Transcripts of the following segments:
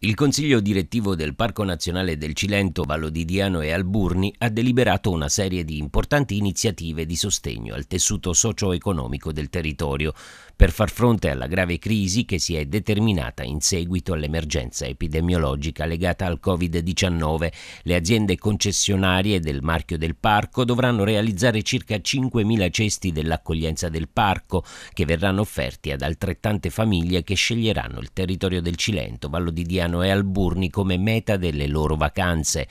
Il Consiglio direttivo del Parco Nazionale del Cilento, Vallo di Diano e Alburni ha deliberato una serie di importanti iniziative di sostegno al tessuto socio-economico del territorio per far fronte alla grave crisi che si è determinata in seguito all'emergenza epidemiologica legata al Covid-19. Le aziende concessionarie del marchio del parco dovranno realizzare circa 5.000 cesti dell'accoglienza del parco che verranno offerti ad altrettante famiglie che sceglieranno il territorio del Cilento, Vallo di Diano Milano e Alburni come meta delle loro vacanze.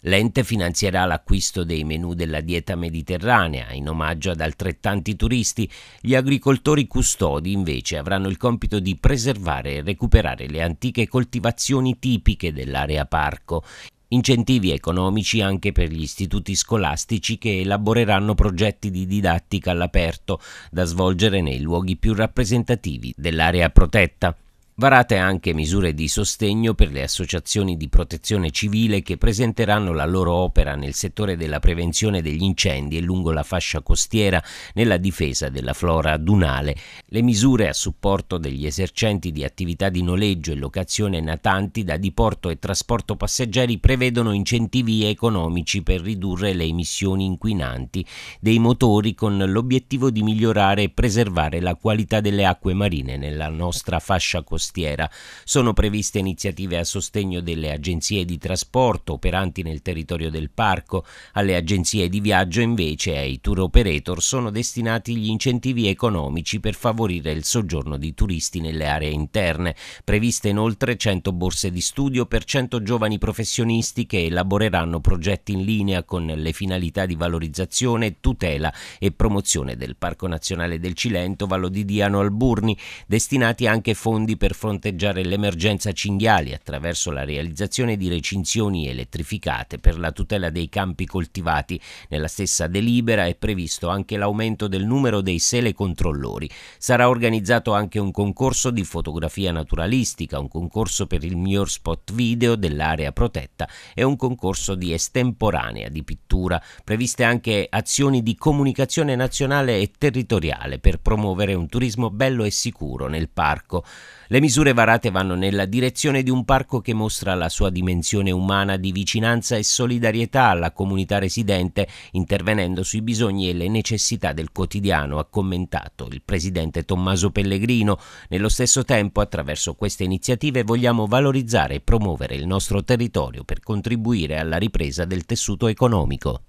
L'ente finanzierà l'acquisto dei menù della dieta mediterranea in omaggio ad altrettanti turisti. Gli agricoltori custodi invece avranno il compito di preservare e recuperare le antiche coltivazioni tipiche dell'area parco. Incentivi economici anche per gli istituti scolastici che elaboreranno progetti di didattica all'aperto da svolgere nei luoghi più rappresentativi dell'area protetta varate anche misure di sostegno per le associazioni di protezione civile che presenteranno la loro opera nel settore della prevenzione degli incendi e lungo la fascia costiera nella difesa della flora dunale. Le misure a supporto degli esercenti di attività di noleggio e locazione natanti da diporto e trasporto passeggeri prevedono incentivi economici per ridurre le emissioni inquinanti dei motori con l'obiettivo di migliorare e preservare la qualità delle acque marine nella nostra fascia costiera costiera. Sono previste iniziative a sostegno delle agenzie di trasporto operanti nel territorio del parco. Alle agenzie di viaggio invece e ai tour operator sono destinati gli incentivi economici per favorire il soggiorno di turisti nelle aree interne. Previste inoltre 100 borse di studio per 100 giovani professionisti che elaboreranno progetti in linea con le finalità di valorizzazione, tutela e promozione del Parco Nazionale del Cilento, Vallo di Diano Alburni, destinati anche fondi per fronteggiare l'emergenza cinghiali attraverso la realizzazione di recinzioni elettrificate per la tutela dei campi coltivati. Nella stessa delibera è previsto anche l'aumento del numero dei selecontrollori. Sarà organizzato anche un concorso di fotografia naturalistica, un concorso per il miglior spot video dell'area protetta e un concorso di estemporanea di pittura. Previste anche azioni di comunicazione nazionale e territoriale per promuovere un turismo bello e sicuro nel parco. Le misure varate vanno nella direzione di un parco che mostra la sua dimensione umana di vicinanza e solidarietà alla comunità residente, intervenendo sui bisogni e le necessità del quotidiano, ha commentato il presidente Tommaso Pellegrino. Nello stesso tempo, attraverso queste iniziative vogliamo valorizzare e promuovere il nostro territorio per contribuire alla ripresa del tessuto economico.